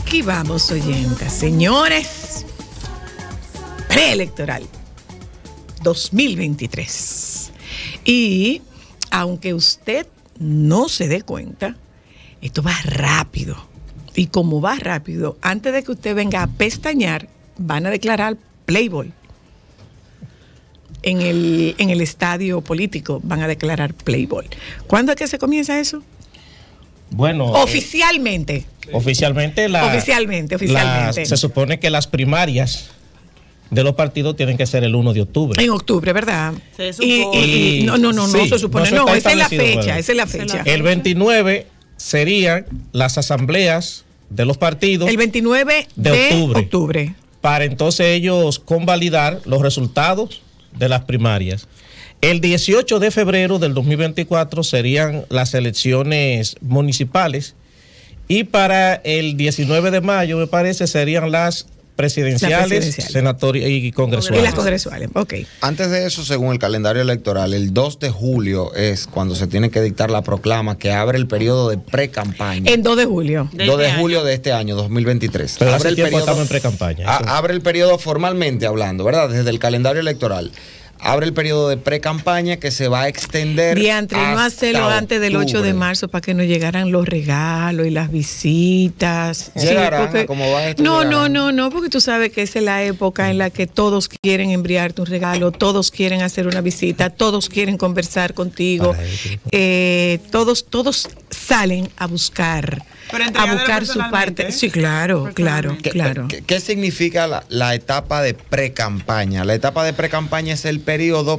aquí vamos, oyendo, señores. Preelectoral 2023. Y aunque usted no se dé cuenta, esto va rápido. Y como va rápido, antes de que usted venga a pestañear, van a declarar playboy. En el, en el estadio político van a declarar playboy. ¿Cuándo es que se comienza eso? Bueno. Eh, oficialmente. oficialmente, la, oficialmente, oficialmente. se supone que las primarias de los partidos tienen que ser el 1 de octubre. En octubre, ¿verdad? no, no, no, no se supone. No, esa es la fecha, esa es la fecha. El 29 serían las asambleas de los partidos. El 29 de, octubre. Para entonces ellos convalidar los resultados de las primarias. El 18 de febrero del 2024 serían las elecciones municipales y para el 19 de mayo, me parece, serían las presidenciales, y congresuales. Y las congresuales, ok. Antes de eso, según el calendario electoral, el 2 de julio es cuando se tiene que dictar la proclama que abre el periodo de pre-campaña. El 2 de julio. 2 de, este julio de este año, 2023. Pero abre el tiempo periodo, estamos en pre Abre el periodo formalmente hablando, ¿verdad? Desde el calendario electoral abre el periodo de pre-campaña que se va a extender. y entre no hacerlo antes del 8 de marzo para que no llegaran los regalos y las visitas. Llegarán, como va a No, no, no, no, porque tú sabes que esa es la época en la que todos quieren enviarte un regalo, todos quieren hacer una visita, todos quieren conversar contigo, eh, todos, todos salen a buscar a buscar su parte. Sí, claro, claro, claro. ¿Qué, significa la, etapa de pre-campaña? La etapa de pre-campaña es el periodo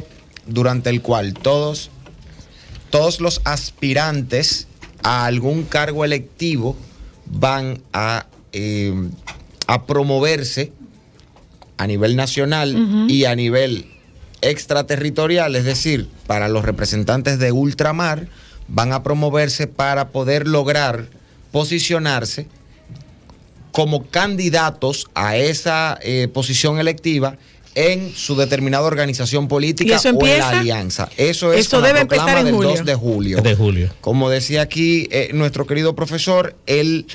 durante el cual todos, todos los aspirantes a algún cargo electivo van a, eh, a promoverse a nivel nacional y a nivel extraterritorial, es decir, para los representantes de ultramar, van a promoverse para poder lograr posicionarse como candidatos a esa eh, posición electiva en su determinada organización política o en la alianza. Eso es eso debe empezar en 2 de julio. Como decía aquí eh, nuestro querido profesor, el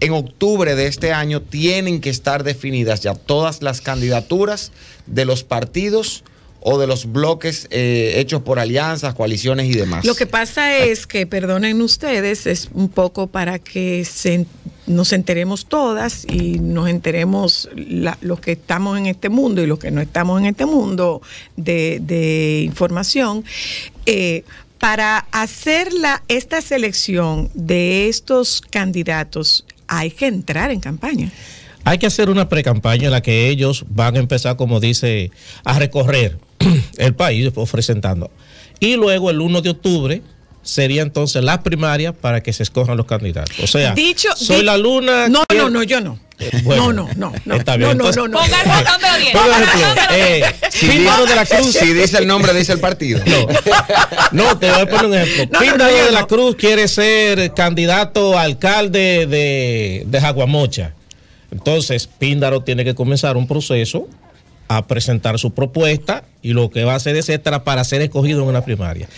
en octubre de este año tienen que estar definidas ya todas las candidaturas de los partidos o de los bloques eh, hechos por alianzas, coaliciones y demás. Lo que pasa ah. es que, perdonen ustedes, es un poco para que nos enteremos todas y nos enteremos los que estamos en este mundo y los que no estamos en este mundo de, información. Eh, para hacer esta selección de estos candidatos hay que entrar en campaña. Hay que hacer una pre-campaña en la que ellos van a empezar, como dice, a recorrer el país presentando. Y luego el 1 de octubre sería entonces la primaria para que se escojan los candidatos. O sea, dicho, soy la luna. No, no, no, yo no. Eh, no, no, no, no. Está bien. No, no, no. Ponga el de bien. Eh, de la Cruz. si dice el nombre, dice el partido. No, no te voy a poner un ejemplo. Píndaro de la Cruz quiere ser candidato a alcalde de, de Jaguamocha. Entonces, Píndaro tiene que comenzar un proceso a presentar su propuesta y lo que va a hacer, etcétera, para ser escogido en una primaria.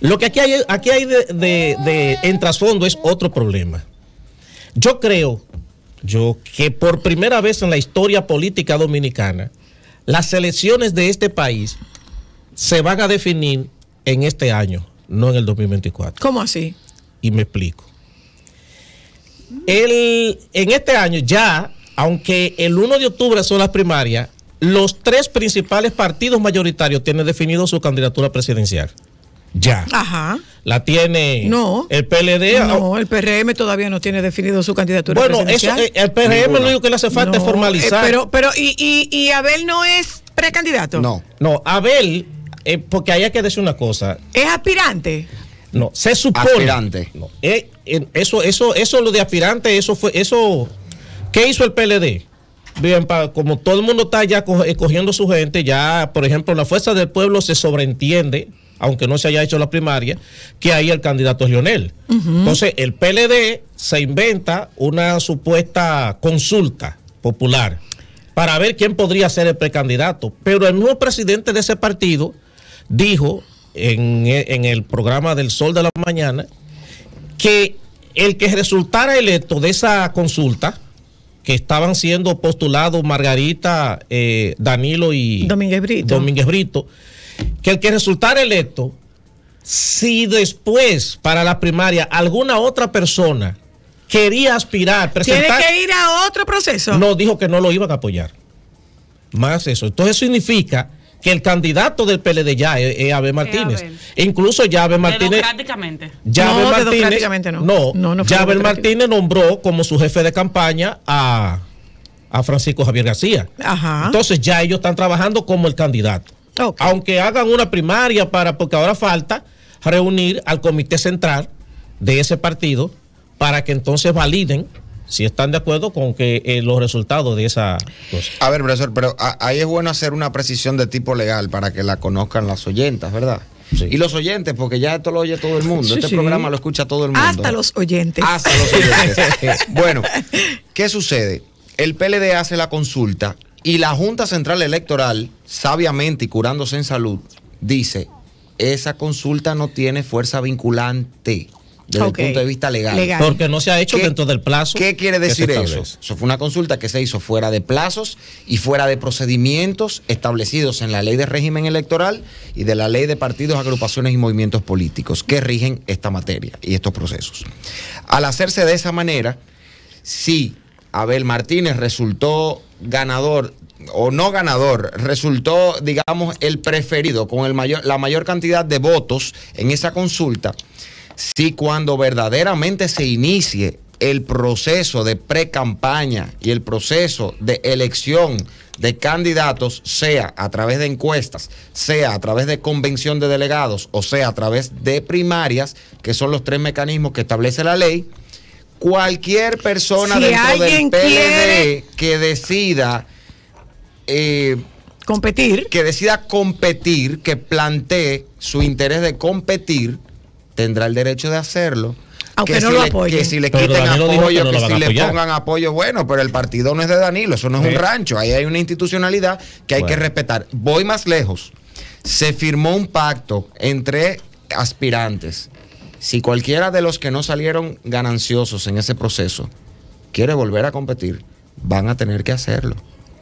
Lo que aquí hay, aquí hay de, en trasfondo es otro problema. Yo creo, yo que por primera vez en la historia política dominicana, las elecciones de este país se van a definir en este año, no en el 2024. ¿Cómo así? Y me explico. en este año ya, aunque el 1 de octubre son las primarias, los tres principales partidos mayoritarios tienen definido su candidatura presidencial. Ya. Ajá. La tiene el PLD. No, el PRM ah, oh. todavía no tiene definido su candidatura presidencial. Bueno, eh, el PRM lo único que le hace falta es formalizar. Eh, pero, pero y, y, Abel no es precandidato? No. No, Abel, eh, porque ahí hay que decir una cosa. ¿Es aspirante? No, se supone. Aspirante. eso, eso, eso, lo de aspirante, eso fue, eso. ¿Qué hizo el PLD? Bien, como todo el mundo está ya escogiendo eh, su gente, ya, por ejemplo, la fuerza del pueblo se sobreentiende, aunque no se haya hecho la primaria, que ahí el candidato es Lionel. Entonces, el PLD se inventa una supuesta consulta popular para ver quién podría ser el precandidato. Pero el nuevo presidente de ese partido dijo en, eh, en el programa del Sol de la Mañana que el que resultara electo de esa consulta, que estaban siendo postulados Margarita, eh, Danilo y Domínguez Brito. Domínguez Brito, que el que resultara electo, si después para la primaria alguna otra persona quería aspirar, presentar... Tiene que ir a otro proceso. No, dijo que no lo iban a apoyar. Más eso. Entonces significa que el candidato del PLD ya es, Abel Martínez. incluso ya Abel Martínez. Democráticamente. no, no. No, ya Abel Martínez nombró como su jefe de campaña a, Francisco Javier García. Entonces ya ellos están trabajando como el candidato. Aunque hagan una primaria para, porque ahora falta reunir al comité central de ese partido para que entonces validen si están de acuerdo con que eh, los resultados de esa cosa. A ver, profesor, pero ah, ahí es bueno hacer una precisión de tipo legal para que la conozcan las oyentas, ¿verdad? Y los oyentes, porque ya esto lo oye todo el mundo. este programa lo escucha todo el mundo. Hasta los oyentes. Hasta los oyentes. bueno, ¿qué sucede? El PLD hace la consulta y la Junta Central Electoral, sabiamente y curándose en salud, dice, esa consulta no tiene fuerza vinculante desde el punto de vista legal. Porque no se ha hecho dentro del plazo. ¿Qué quiere decir eso? Eso fue una consulta que se hizo fuera de plazos y fuera de procedimientos establecidos en la ley de régimen electoral y de la ley de partidos, agrupaciones y movimientos políticos que rigen esta materia y estos procesos. Al hacerse de esa manera, si Abel Martínez resultó ganador o no ganador, resultó, digamos, el preferido con el mayor, la mayor cantidad de votos en esa consulta, si cuando verdaderamente se inicie el proceso de pre-campaña y el proceso de elección de candidatos, sea a través de encuestas, sea a través de convención de delegados o sea a través de primarias, que son los tres mecanismos que establece la ley, cualquier persona dentro del PLD que decida eh, competir, que decida competir, que plantee su interés de competir, tendrá el derecho de hacerlo. Aunque no si lo le, Que si le quiten apoyo, que, si le pongan apoyo, bueno, pero el partido no es de Danilo, eso no es un rancho, ahí hay una institucionalidad que hay que respetar. Voy más lejos. Se firmó un pacto entre aspirantes. Si cualquiera de los que no salieron gananciosos en ese proceso quiere volver a competir, van a tener que hacerlo.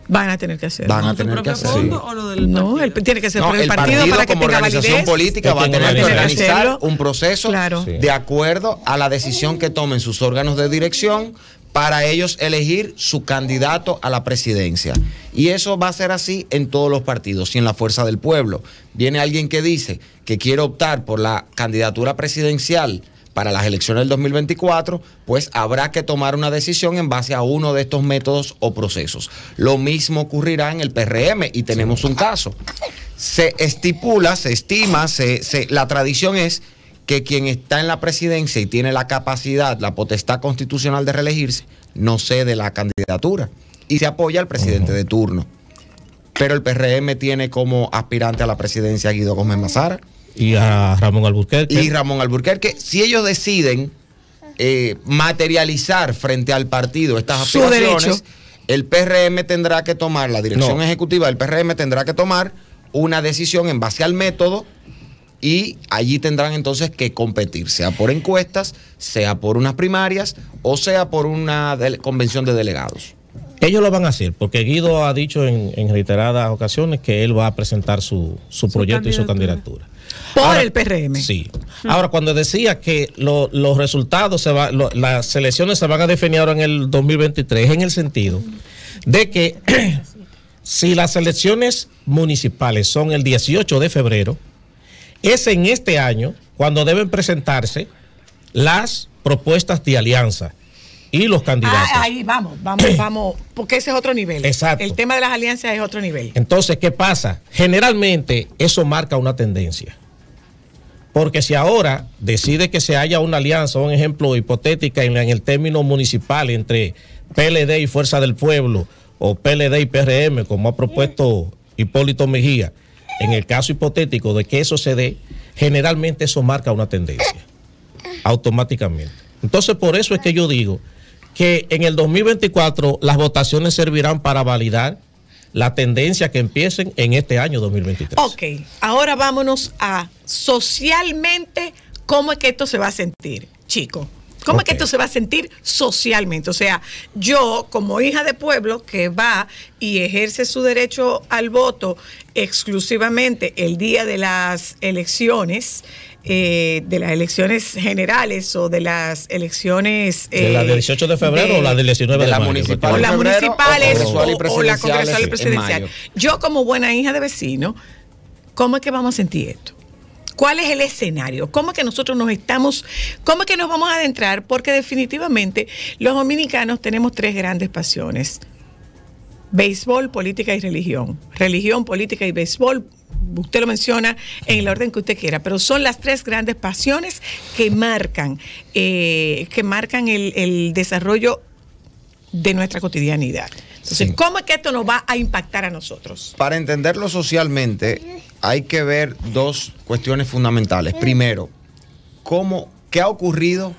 Van a tener que hacer. Van a tener que o lo del no, tiene que ser el, partido, para que como organización política va a tener que organizar un proceso de acuerdo a la decisión que tomen sus órganos de dirección para ellos elegir su candidato a la presidencia. Y eso va a ser así en todos los partidos y en la fuerza del pueblo. Viene alguien que dice que quiere optar por la candidatura presidencial para las elecciones del 2024, pues habrá que tomar una decisión en base a uno de estos métodos o procesos. Lo mismo ocurrirá en el PRM y tenemos un caso. Se estipula, se estima, se, la tradición es que quien está en la presidencia y tiene la capacidad, la potestad constitucional de reelegirse, no cede la candidatura y se apoya al presidente de turno. Pero el PRM tiene como aspirante a la presidencia a Guido Gómez Mazara y a Ramón Alburquerque. Y Ramón Alburquerque, si ellos deciden eh, materializar frente al partido estas aspiraciones, el PRM tendrá que tomar, la dirección ejecutiva del PRM tendrá que tomar una decisión en base al método y allí tendrán entonces que competir, sea por encuestas, sea por unas primarias o sea por una convención de delegados. Ellos lo van a hacer, porque Guido ha dicho en, reiteradas ocasiones que él va a presentar su proyecto y su candidatura. Por el PRM. Sí. Ahora, cuando decía que los resultados, se las elecciones se van a definir ahora en el 2023, en el sentido de que si las elecciones municipales son el 18 de febrero, es en este año cuando deben presentarse las propuestas de alianza y los ah, candidatos. ahí vamos, vamos, vamos, porque ese es otro nivel. Exacto. El tema de las alianzas es otro nivel. Entonces, ¿qué pasa? Generalmente eso marca una tendencia. Porque si ahora decide que se haya una alianza, un ejemplo hipotética en, en el término municipal entre PLD y Fuerza del Pueblo o PLD y PRM, como ha propuesto Hipólito Mejía, en el caso hipotético de que eso se dé, generalmente eso marca una tendencia, automáticamente. Entonces, por eso es que yo digo que en el 2024 las votaciones servirán para validar la tendencia que empiecen en este año 2023. Ok, ahora vámonos a socialmente, ¿cómo es que esto se va a sentir, chico? ¿Cómo es que esto se va a sentir socialmente? O sea, yo como hija de pueblo que va y ejerce su derecho al voto exclusivamente el día de las elecciones, eh, de las elecciones generales o de las elecciones... de la eh, del 18 de febrero o la del 19 de, febrero? mayo. o las municipales o, o la congresual presidencial. Yo como buena hija de vecino, ¿cómo es que vamos a sentir esto? ¿Cuál es el escenario? ¿Cómo es que nosotros nos estamos, cómo es que nos vamos a adentrar? Porque definitivamente los dominicanos tenemos tres grandes pasiones. Béisbol, política y religión. Religión, política y béisbol, usted lo menciona en el orden que usted quiera, pero son las tres grandes pasiones que marcan, eh, que marcan el, desarrollo de nuestra cotidianidad. Entonces, ¿cómo es que esto nos va a impactar a nosotros? Para entenderlo socialmente, hay que ver dos cuestiones fundamentales. Primero, cómo, qué ha ocurrido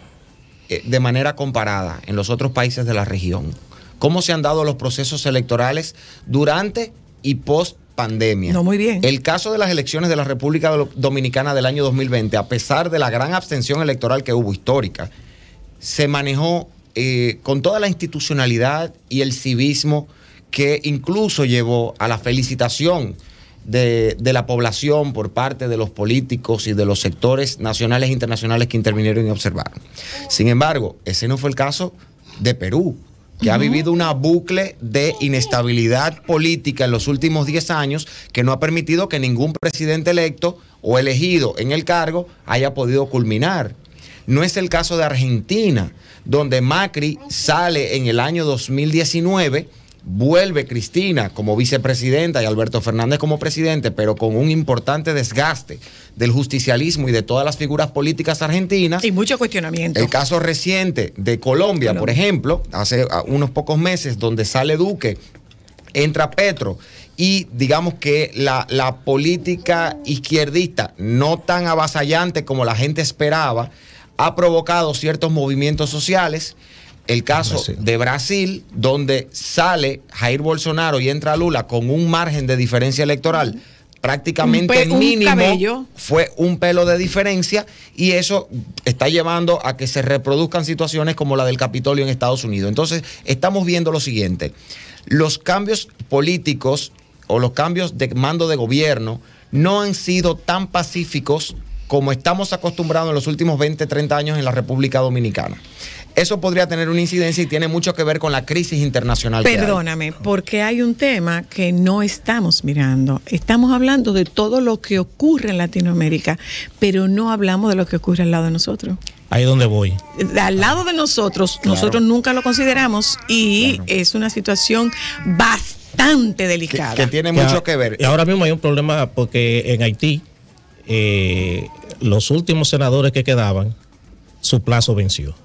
eh, de manera comparada en los otros países de la región. ¿Cómo se han dado los procesos electorales durante y post pandemia. No, muy bien. El caso de las elecciones de la República Dominicana del año 2020, a pesar de la gran abstención electoral que hubo histórica, se manejó eh, con toda la institucionalidad y el civismo que incluso llevó a la felicitación de, de, la población por parte de los políticos y de los sectores nacionales e internacionales que intervinieron y observaron. Sin embargo, ese no fue el caso de Perú, que ha vivido una bucle de inestabilidad política en los últimos 10 años que no ha permitido que ningún presidente electo o elegido en el cargo haya podido culminar. No es el caso de Argentina, donde Macri sale en el año 2019 Vuelve Cristina como vicepresidenta y Alberto Fernández como presidente, pero con un importante desgaste del justicialismo y de todas las figuras políticas argentinas. Y mucho cuestionamiento. El caso reciente de Colombia, por ejemplo, hace ah, unos pocos meses, donde sale Duque, entra Petro y digamos que la, la, política izquierdista, no tan avasallante como la gente esperaba, ha provocado ciertos movimientos sociales el caso de Brasil, donde sale Jair Bolsonaro y entra Lula con un margen de diferencia electoral prácticamente mínimo, fue un pelo de diferencia y eso está llevando a que se reproduzcan situaciones como la del Capitolio en Estados Unidos. Entonces, estamos viendo lo siguiente, los cambios políticos o los cambios de mando de gobierno no han sido tan pacíficos como estamos acostumbrados en los últimos 20, 30 años en la República Dominicana eso podría tener una incidencia y tiene mucho que ver con la crisis internacional. Perdóname, porque hay un tema que no estamos mirando. Estamos hablando de todo lo que ocurre en Latinoamérica, pero no hablamos de lo que ocurre al lado de nosotros. Ahí es donde voy. Al lado de nosotros, nosotros nunca lo consideramos y es una situación bastante delicada. Que, tiene mucho que ver. Y ahora mismo hay un problema porque en Haití eh, los últimos senadores que quedaban, su plazo venció.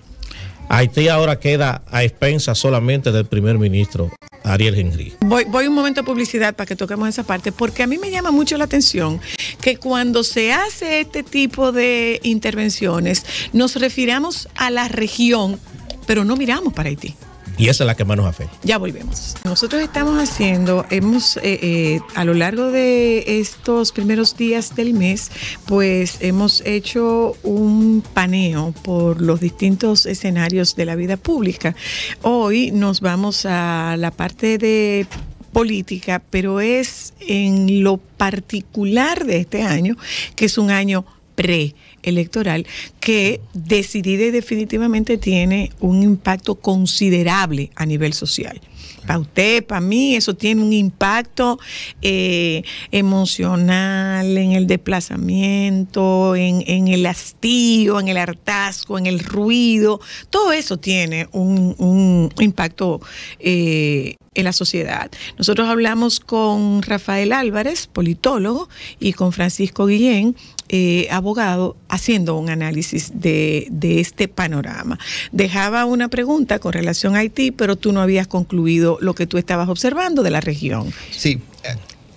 Haití ahora queda a expensas solamente del primer ministro Ariel Henry. Voy, voy un momento a publicidad para que toquemos esa parte, porque a mí me llama mucho la atención que cuando se hace este tipo de intervenciones nos refiramos a la región, pero no miramos para Haití. Y esa es la que más nos afecta. Ya volvemos. Nosotros estamos haciendo, hemos eh, eh, a lo largo de estos primeros días del mes, pues hemos hecho un paneo por los distintos escenarios de la vida pública. Hoy nos vamos a la parte de política, pero es en lo particular de este año, que es un año pre electoral que decidida y definitivamente tiene un impacto considerable a nivel social. Para usted, para mí, eso tiene un impacto eh, emocional en el desplazamiento, en, el hastío, en el hartazgo, en el ruido. Todo eso tiene un, impacto eh, en la sociedad. Nosotros hablamos con Rafael Álvarez, politólogo, y con Francisco Guillén, eh, abogado haciendo un análisis de, este panorama. Dejaba una pregunta con relación a Haití, pero tú no habías concluido lo que tú estabas observando de la región. Sí.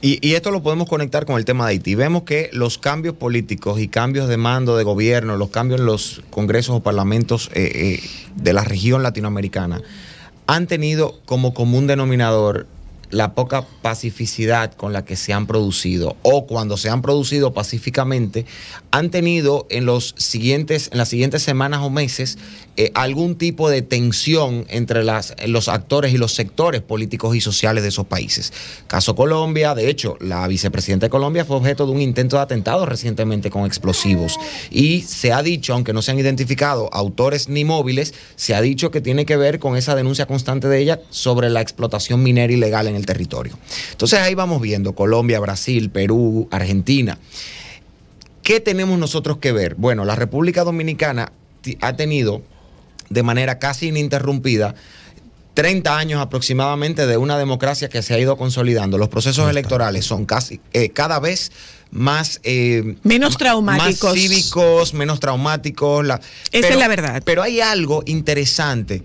Eh, y, esto lo podemos conectar con el tema de Haití. Vemos que los cambios políticos y cambios de mando de gobierno, los cambios en los congresos o parlamentos eh, de la región latinoamericana, han tenido como común denominador la poca pacificidad con la que se han producido o cuando se han producido pacíficamente han tenido en, los siguientes, en las siguientes semanas o meses eh, algún tipo de tensión entre las, los actores y los sectores políticos y sociales de esos países. Caso Colombia, de hecho, la vicepresidenta de Colombia fue objeto de un intento de atentado recientemente con explosivos y se ha dicho, aunque no se han identificado autores ni móviles, se ha dicho que tiene que ver con esa denuncia constante de ella sobre la explotación minera ilegal en el territorio. Entonces ahí vamos viendo Colombia, Brasil, Perú, Argentina. ¿Qué tenemos nosotros que ver? Bueno, la República Dominicana ha tenido de manera casi ininterrumpida 30 años aproximadamente de una democracia que se ha ido consolidando. Los procesos electorales son casi eh, cada vez más eh, menos traumáticos, más cívicos, menos traumáticos. Esa es la verdad. Pero hay algo interesante.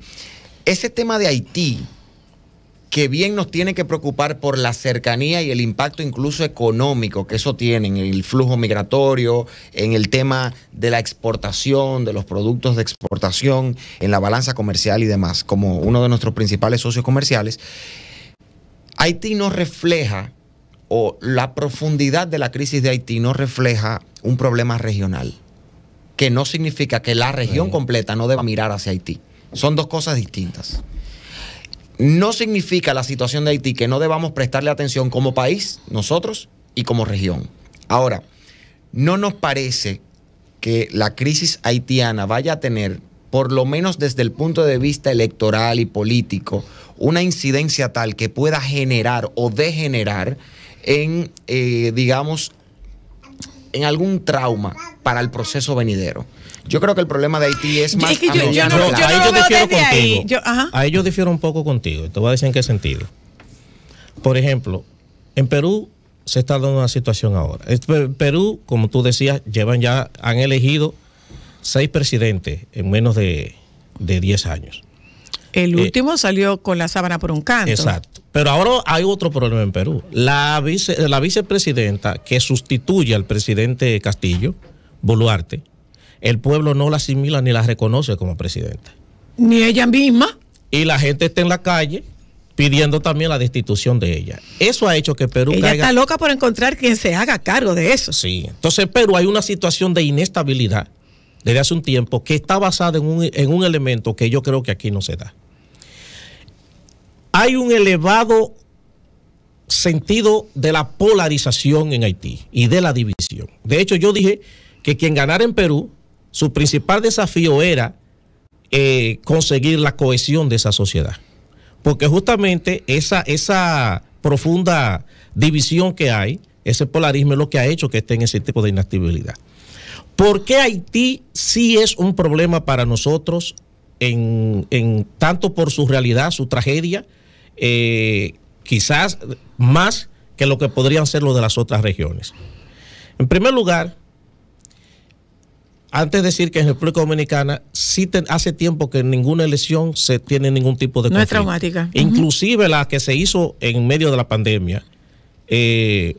Ese tema de Haití, que bien nos tiene que preocupar por la cercanía y el impacto incluso económico que eso tiene en el flujo migratorio, en el tema de la exportación, de los productos de exportación, en la balanza comercial y demás, como uno de nuestros principales socios comerciales. Haití no refleja, o la profundidad de la crisis de Haití no refleja un problema regional, que no significa que la región completa no deba mirar hacia Haití. Son dos cosas distintas no significa la situación de Haití que no debamos prestarle atención como país, nosotros y como región. Ahora, no nos parece que la crisis haitiana vaya a tener, por lo menos desde el punto de vista electoral y político, una incidencia tal que pueda generar o degenerar en, eh, digamos, en algún trauma para el proceso venidero. Yo creo que el problema de Haití es más. que yo, yo, ahí difiero un poco contigo. Te voy a decir en qué sentido. Por ejemplo, en Perú se está dando una situación ahora. Perú, como tú decías, llevan ya, han elegido seis presidentes en menos de, de 10 años. El eh, último salió con la sábana por un canto. Exacto. Pero ahora hay otro problema en Perú. La, la vicepresidenta que sustituye al presidente Castillo, Boluarte, el pueblo no la asimila ni la reconoce como presidenta. Ni ella misma. Y la gente está en la calle pidiendo también la destitución de ella. Eso ha hecho que Perú ella caiga... está loca por encontrar quien se haga cargo de eso. Sí. Entonces, Perú hay una situación de inestabilidad desde hace un tiempo que está basada en un, elemento que yo creo que aquí no se da. Hay un elevado sentido de la polarización en Haití y de la división. De hecho, yo dije que quien ganara en Perú, su principal desafío era eh, conseguir la cohesión de esa sociedad. Porque justamente esa, esa profunda división que hay, ese polarismo es lo que ha hecho que esté en ese tipo de inactividad. ¿Por qué Haití sí es un problema para nosotros, en, tanto por su realidad, su tragedia, eh, quizás más que lo que podrían ser los de las otras regiones? En primer lugar, antes de decir que en República Dominicana sí hace tiempo que en ninguna elección se tiene ningún tipo de conflicto. No es traumática. Inclusive la que se hizo en medio de la pandemia, eh,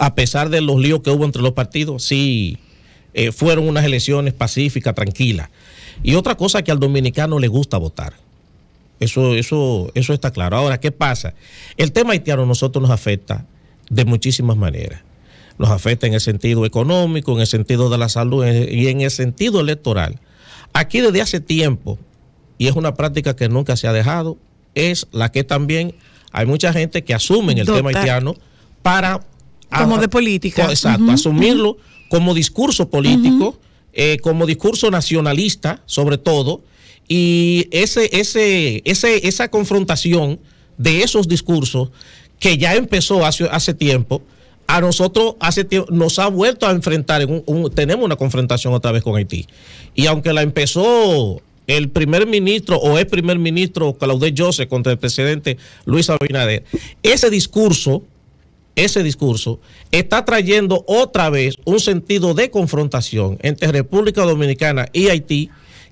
a pesar de los líos que hubo entre los partidos, sí eh, fueron unas elecciones pacíficas, tranquilas. Y otra cosa que al dominicano le gusta votar. Eso, eso, eso está claro. Ahora, ¿qué pasa? El tema haitiano a nosotros nos afecta de muchísimas maneras. Nos afecta en el sentido económico, en el sentido de la salud y en el sentido electoral. Aquí desde hace tiempo, y es una práctica que nunca se ha dejado, es la que también hay mucha gente que asume el tema haitiano para... Como de política. Exacto, asumirlo como discurso político, eh, como discurso nacionalista, sobre todo, y ese, ese, ese, esa confrontación de esos discursos que ya empezó hace, hace tiempo, a nosotros hace tiempo, nos ha vuelto a enfrentar, en un, tenemos una confrontación otra vez con Haití. Y aunque la empezó el primer ministro o el primer ministro Claudel Joseph contra el presidente Luis Abinader, ese discurso ese discurso está trayendo otra vez un sentido de confrontación entre República Dominicana y Haití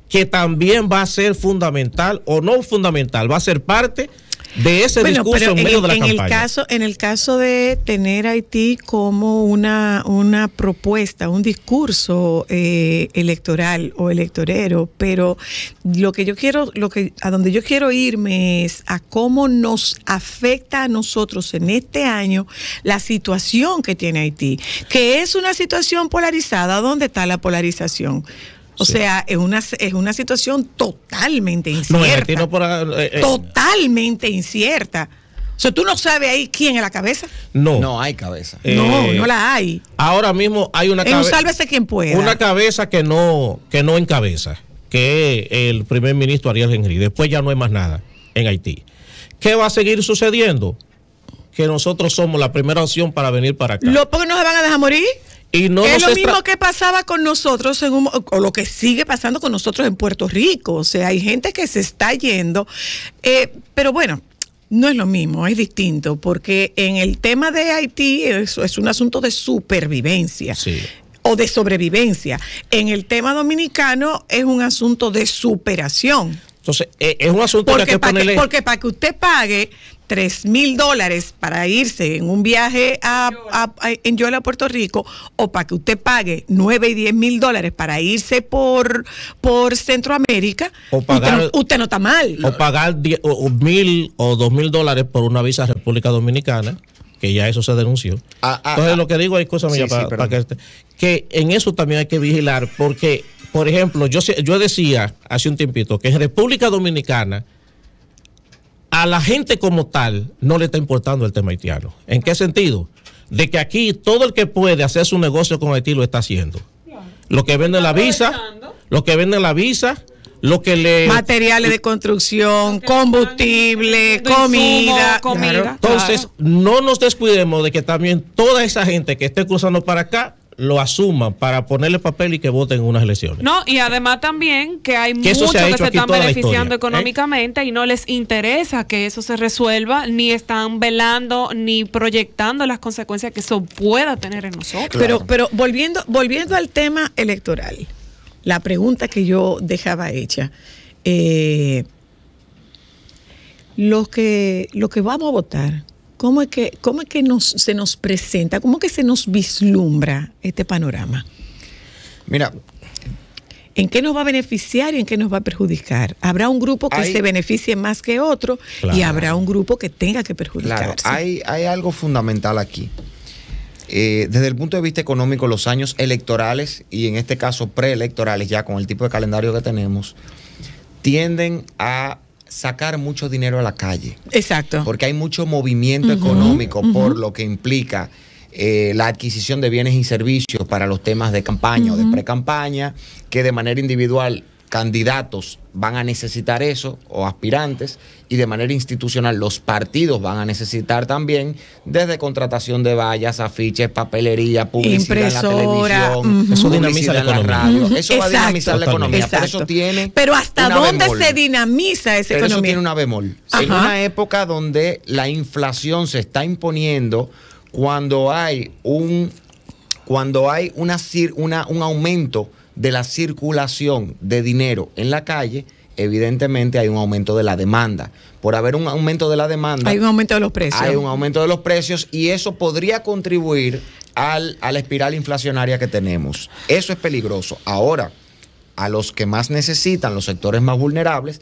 que también va a ser fundamental o no fundamental, va a ser parte de ese bueno, discurso en, El caso, en el caso de tener Haití como una, una propuesta, un discurso eh, electoral o electorero, pero lo que yo quiero, lo que a donde yo quiero irme es a cómo nos afecta a nosotros en este año la situación que tiene Haití, que es una situación polarizada. ¿Dónde está la polarización? O sea, es una, es una situación totalmente incierta. No, eh, eh, Totalmente incierta. O sea, tú no sabes ahí quién es la cabeza. No. No hay cabeza. no, no eh, la hay. Ahora mismo hay una cabeza. sálvese quien pueda. Una cabeza que no, que no encabeza, que es el primer ministro Ariel Henry. Después ya no hay más nada en Haití. ¿Qué va a seguir sucediendo? Que nosotros somos la primera opción para venir para acá. ¿Los porque no se van a dejar morir? es lo mismo que pasaba con nosotros, en o lo que sigue pasando con nosotros en Puerto Rico. O sea, hay gente que se está yendo. Eh, pero bueno, no es lo mismo, es distinto, porque en el tema de Haití eso es un asunto de supervivencia. o de sobrevivencia. En el tema dominicano es un asunto de superación. Entonces, eh, es un asunto que, hay que Porque para que usted pague, 3 mil dólares para irse en un viaje a, a, Puerto Rico, o para que usted pague 9 y 10 mil dólares para irse por, por Centroamérica, o pagar, usted, no, está mal. O pagar 10, mil o dos mil dólares por una visa a República Dominicana que ya eso se denunció. Ah, ah, Entonces ah. lo que digo, es para, este, que, en eso también hay que vigilar, porque, por ejemplo, yo, yo decía hace un tiempito que en República Dominicana a la gente como tal no le está importando el tema haitiano. ¿En qué sentido? De que aquí todo el que puede hacer su negocio con Haití lo está haciendo. Lo que vende la visa, lo que vende la visa, lo que le materiales de construcción, combustible, comida, comida. Entonces, no nos descuidemos de que también toda esa gente que esté cruzando para acá lo asuma para ponerle papel y que voten en unas elecciones. No, y además también que hay muchos que se están beneficiando ¿eh? económicamente y no les interesa que eso se resuelva, ni están velando ni proyectando las consecuencias que eso pueda tener en nosotros. Pero, pero volviendo, volviendo al tema electoral, la pregunta que yo dejaba hecha, eh, los que, los que vamos a votar, ¿Cómo es que, cómo que se nos presenta, cómo es que se nos vislumbra este panorama? Mira. ¿En qué nos va a beneficiar y en qué nos va a perjudicar? Habrá un grupo que se beneficie más que otro y habrá un grupo que tenga que perjudicarse. Claro, hay, algo fundamental aquí. Eh, desde el punto de vista económico, los años electorales y en este caso preelectorales, ya con el tipo de calendario que tenemos, tienden a sacar mucho dinero a la calle. Exacto. Porque hay mucho movimiento económico por lo que implica eh, la adquisición de bienes y servicios para los temas de campaña o de pre-campaña, que de manera individual candidatos van a necesitar eso, o aspirantes, y de manera institucional los partidos van a necesitar también, desde contratación de vallas, afiches, papelería, publicidad en la televisión, eso dinamiza la economía. Radio, Eso va a dinamizar la economía, pero eso tiene Pero ¿hasta dónde se dinamiza esa pero economía? Eso tiene una bemol. En una época donde la inflación se está imponiendo, cuando hay un cuando hay una, una un aumento de la circulación de dinero en la calle, evidentemente hay un aumento de la demanda. Por haber un aumento de la demanda. Hay un aumento de los precios. Hay un aumento de los precios y eso podría contribuir al, a la espiral inflacionaria que tenemos. Eso es peligroso. Ahora, a los que más necesitan, los sectores más vulnerables,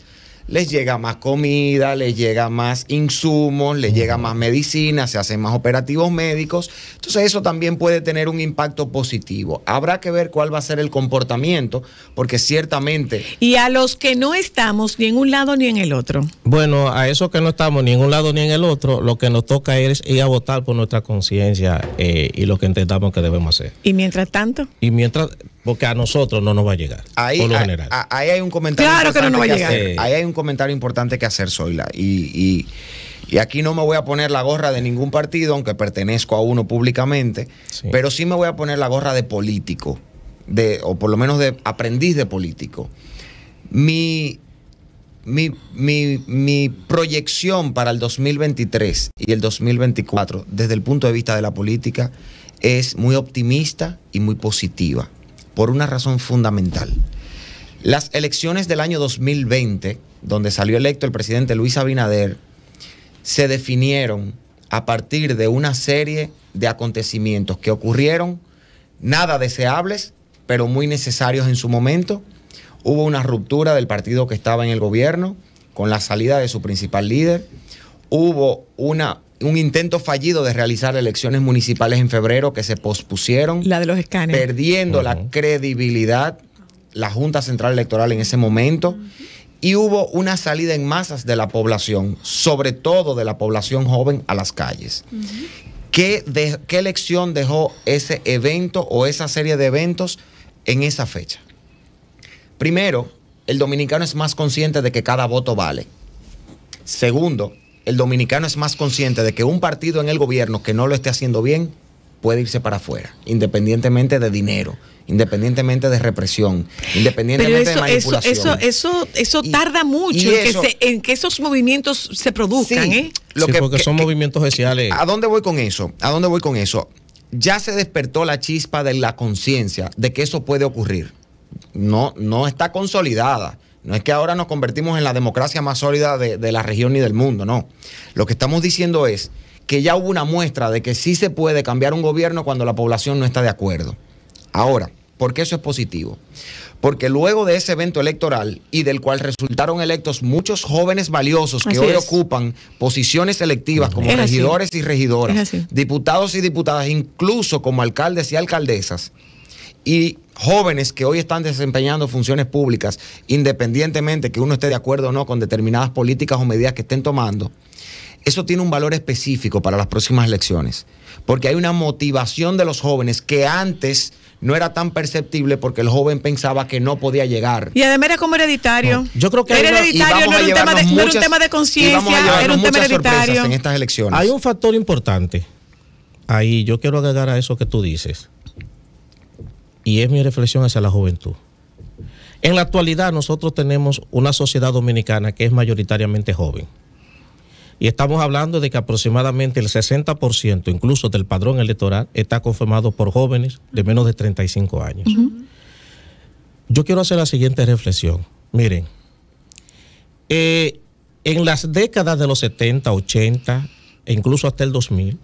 les llega más comida, les llega más insumos, les llega más medicina, se hacen más operativos médicos. Entonces eso también puede tener un impacto positivo. Habrá que ver cuál va a ser el comportamiento, porque ciertamente... Y a los que no estamos ni en un lado ni en el otro. Bueno, a esos que no estamos ni en un lado ni en el otro, lo que nos toca es ir a votar por nuestra conciencia eh, y lo que entendamos que debemos hacer. ¿Y mientras tanto? Y mientras porque a nosotros no nos va a llegar. Ahí, hay un comentario. que va a llegar. ahí hay un comentario importante que hacer, Zoila. Y, aquí no me voy a poner la gorra de ningún partido, aunque pertenezco a uno públicamente, pero sí me voy a poner la gorra de político, de, o por lo menos de aprendiz de político. Mi, mi, mi proyección para el 2023 y el 2024, desde el punto de vista de la política, es muy optimista y muy positiva por una razón fundamental. Las elecciones del año 2020, donde salió electo el presidente Luis Abinader, se definieron a partir de una serie de acontecimientos que ocurrieron, nada deseables, pero muy necesarios en su momento. Hubo una ruptura del partido que estaba en el gobierno con la salida de su principal líder. Hubo una un intento fallido de realizar elecciones municipales en febrero que se pospusieron. La de los escáneres. Perdiendo la credibilidad la Junta Central Electoral en ese momento. Y hubo una salida en masas de la población, sobre todo de la población joven, a las calles. ¿Qué, elección ¿Qué lección dejó ese evento o esa serie de eventos en esa fecha? Primero, el dominicano es más consciente de que cada voto vale. Segundo, el dominicano es más consciente de que un partido en el gobierno que no lo esté haciendo bien puede irse para afuera, independientemente de dinero, independientemente de represión, independientemente de manipulación. Eso, eso, tarda mucho en, que esos movimientos se produzcan, ¿eh? porque son movimientos sociales. ¿A dónde voy con eso? ¿A dónde voy con eso? Ya se despertó la chispa de la conciencia de que eso puede ocurrir. No, no está consolidada no es que ahora nos convertimos en la democracia más sólida de, la región ni del mundo, no. Lo que estamos diciendo es que ya hubo una muestra de que sí se puede cambiar un gobierno cuando la población no está de acuerdo. Ahora, ¿por qué eso es positivo? Porque luego de ese evento electoral y del cual resultaron electos muchos jóvenes valiosos que hoy ocupan posiciones electivas como regidores y regidoras, diputados y diputadas, incluso como alcaldes y alcaldesas, y jóvenes que hoy están desempeñando funciones públicas, independientemente que uno esté de acuerdo o no con determinadas políticas o medidas que estén tomando, eso tiene un valor específico para las próximas elecciones, porque hay una motivación de los jóvenes que antes no era tan perceptible porque el joven pensaba que no podía llegar. Y además era como hereditario. yo creo que era hereditario, no era un tema de, conciencia, era un tema hereditario. Hay un factor importante. Ahí yo quiero agregar a eso que tú dices y es mi reflexión hacia la juventud. En la actualidad nosotros tenemos una sociedad dominicana que es mayoritariamente joven. Y estamos hablando de que aproximadamente el 60%, incluso del padrón electoral, está conformado por jóvenes de menos de 35 años. Yo quiero hacer la siguiente reflexión. Miren, eh, en las décadas de los 70, 80 e incluso hasta el 2000,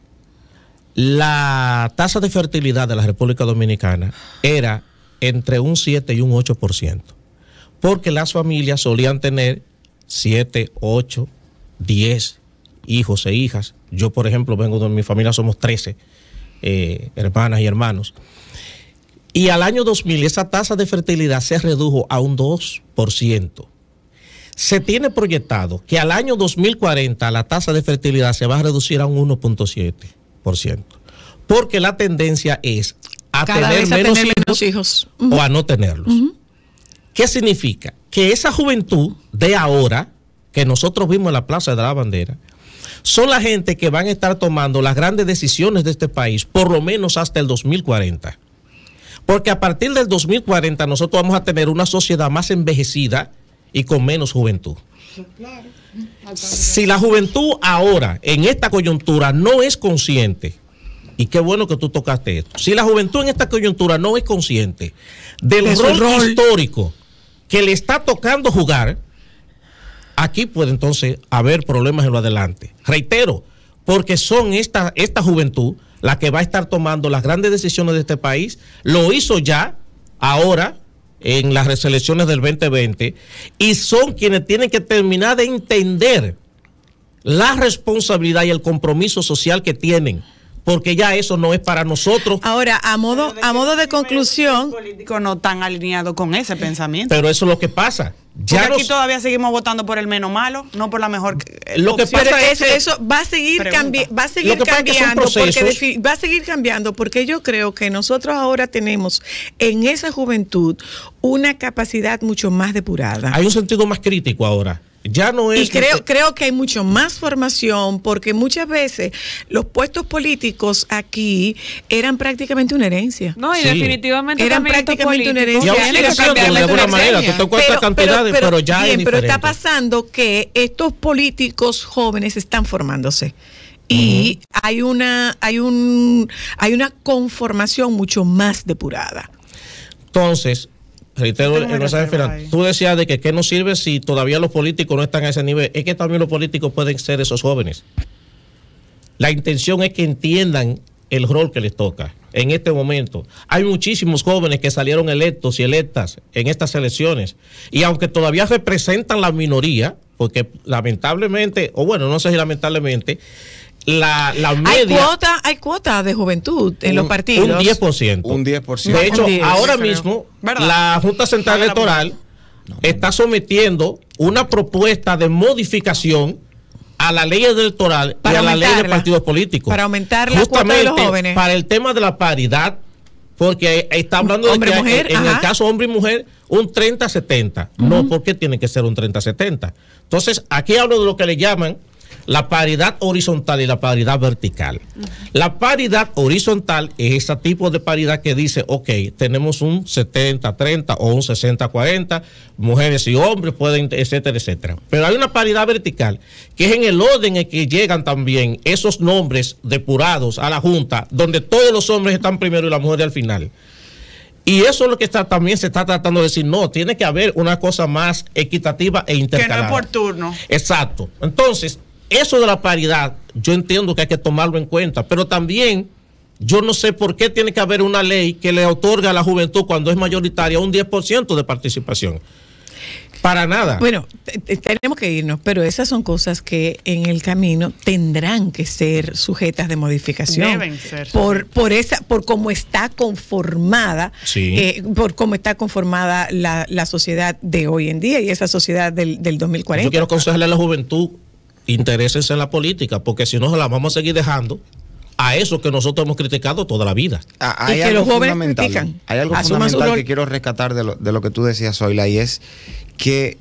la tasa de fertilidad de la República Dominicana era entre un 7 y un 8%, porque las familias solían tener 7, 8, 10 hijos e hijas. Yo, por ejemplo, vengo de mi familia, somos 13 eh, hermanas y hermanos. Y al año 2000 esa tasa de fertilidad se redujo a un 2%. Se tiene proyectado que al año 2040 la tasa de fertilidad se va a reducir a un 1.7. Porque la tendencia es a tener, menos, hijos o a no tenerlos. ¿Qué significa? Que esa juventud de ahora, que nosotros vimos en la Plaza de la Bandera, son la gente que van a estar tomando las grandes decisiones de este país, por lo menos hasta el 2040. Porque a partir del 2040 nosotros vamos a tener una sociedad más envejecida y con menos juventud. Claro. Si la juventud ahora, en esta coyuntura, no es consciente, y qué bueno que tú tocaste esto, si la juventud en esta coyuntura no es consciente del rol, histórico que le está tocando jugar, aquí puede entonces haber problemas en lo adelante. Reitero, porque son esta juventud la que va a estar tomando las grandes decisiones de este país, lo hizo ya, ahora en las reselecciones del 2020 y son quienes tienen que terminar de entender la responsabilidad y el compromiso social que tienen porque ya eso no es para nosotros. Ahora, a modo, a modo de conclusión, no tan alineado con ese eh, pensamiento. Pero eso es lo que pasa. Ya aquí todavía seguimos votando por el menos malo, no por la mejor. Lo que pasa eso va a seguir, va a seguir cambiando, va a seguir cambiando, porque yo creo que nosotros ahora tenemos en esa juventud una capacidad mucho más depurada. Hay un sentido más crítico ahora. Ya no es. Y creo, creo que hay mucho más formación, porque muchas veces los puestos políticos aquí eran prácticamente una herencia. No, y definitivamente eran prácticamente una herencia. Y de alguna manera. Tú te cantidad pero, está pasando que estos políticos jóvenes están formándose y hay una hay un hay una conformación mucho más depurada. Entonces, reitero Tú decías de que qué nos sirve si todavía los políticos no están a ese nivel. Es que también los políticos pueden ser esos jóvenes. La intención es que entiendan el rol que les toca en este momento. Hay muchísimos jóvenes que salieron electos y electas en estas elecciones. Y aunque todavía representan la minoría, porque lamentablemente, o bueno, no sé si lamentablemente, la, media. Hay cuota, de juventud en los partidos. Un 10%. Un 10%. De hecho, ahora mismo, la Junta Central Electoral está sometiendo una propuesta de modificación a la ley electoral para y a la ley de partidos políticos. Para aumentar la Justamente de los jóvenes. Para el tema de la paridad, porque está hablando de que mujer, en el caso hombre y mujer, un 30-70. No, porque tiene que ser un 30-70. Entonces, aquí hablo de lo que le llaman la paridad horizontal y la paridad vertical. La paridad horizontal es ese tipo de paridad que dice, ok, tenemos un 70-30 o un 60-40, mujeres y hombres pueden, etcétera, etcétera. Pero hay una paridad vertical que es en el orden en que llegan también esos nombres depurados a la Junta, donde todos los hombres están primero y las mujeres al final. Y eso es lo que está, también se está tratando de decir. No, tiene que haber una cosa más equitativa e intercalada. Que no por turno. Exacto. Entonces, eso de la paridad, yo entiendo que hay que tomarlo en cuenta, pero también yo no sé por qué tiene que haber una ley que le otorga a la juventud cuando es mayoritaria un 10% de participación. Para nada. Bueno, tenemos que irnos, pero esas son cosas que en el camino tendrán que ser sujetas de modificación. Deben ser. Por, por, esa, por cómo está conformada, eh, por cómo está conformada la, sociedad de hoy en día y esa sociedad del, del 2040. Yo quiero aconsejarle a la juventud interésense en la política, porque si no la vamos a seguir dejando a eso que nosotros hemos criticado toda la vida. Ah, hay, y que los jóvenes hay algo fundamental que quiero rescatar de lo, de lo que tú decías, Zoila, y es que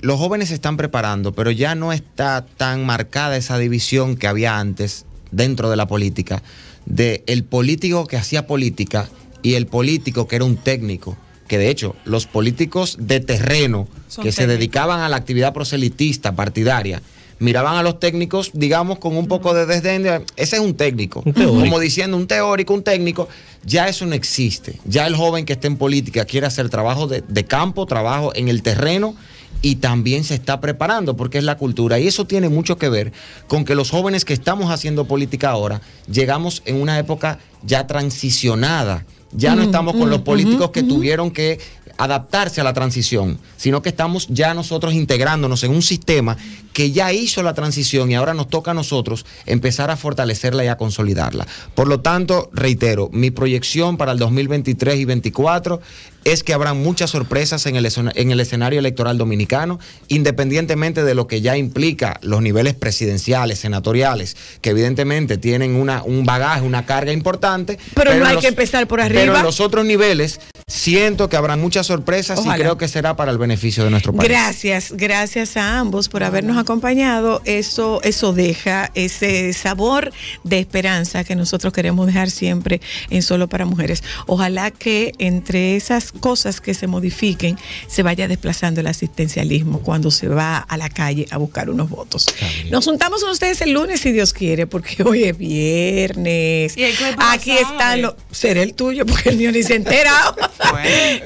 los jóvenes se están preparando, pero ya no está tan marcada esa división que había antes dentro de la política, de el político que hacía política y el político que era un técnico que de hecho los políticos de terreno que se dedicaban a la actividad proselitista partidaria miraban a los técnicos, digamos, con un poco de desdén. ese es un técnico. Como diciendo, un teórico, un técnico. Ya eso no existe. Ya el joven que está en política quiere hacer trabajo de, campo, trabajo en el terreno y también se está preparando porque es la cultura. Y eso tiene mucho que ver con que los jóvenes que estamos haciendo política ahora llegamos en una época ya transicionada. Ya no mm, estamos con mm, los mm, políticos que tuvieron que adaptarse a la transición, sino que estamos ya nosotros integrándonos en un sistema que ya hizo la transición y ahora nos toca a nosotros empezar a fortalecerla y a consolidarla. Por lo tanto, reitero, mi proyección para el 2023 y 2024 es que habrá muchas sorpresas en el, escenario electoral dominicano, independientemente de lo que ya implica los niveles presidenciales, senatoriales, que evidentemente tienen una, un bagaje, una carga importante. Pero, no hay que empezar por arriba. Pero los otros niveles Siento que habrá muchas sorpresas y creo que será para el beneficio de nuestro país. Gracias, gracias a ambos por habernos acompañado. Eso, eso deja ese sabor de esperanza que nosotros queremos dejar siempre en Solo para Mujeres. Ojalá que entre esas cosas que se modifiquen se vaya desplazando el asistencialismo cuando se va a la calle a buscar unos votos. Nos juntamos con ustedes el lunes si Dios quiere, porque hoy es viernes. Aquí están los. Será el tuyo, porque el mío ni se enterado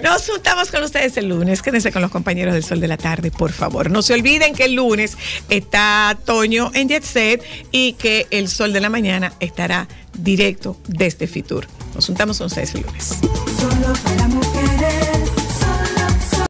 Nos juntamos con ustedes el lunes. Quédense con los compañeros del Sol de la Tarde, por favor. No se olviden que el lunes está Toño en Jet Set y que el Sol de la Mañana estará directo desde Fitur. Nos juntamos con ustedes el lunes.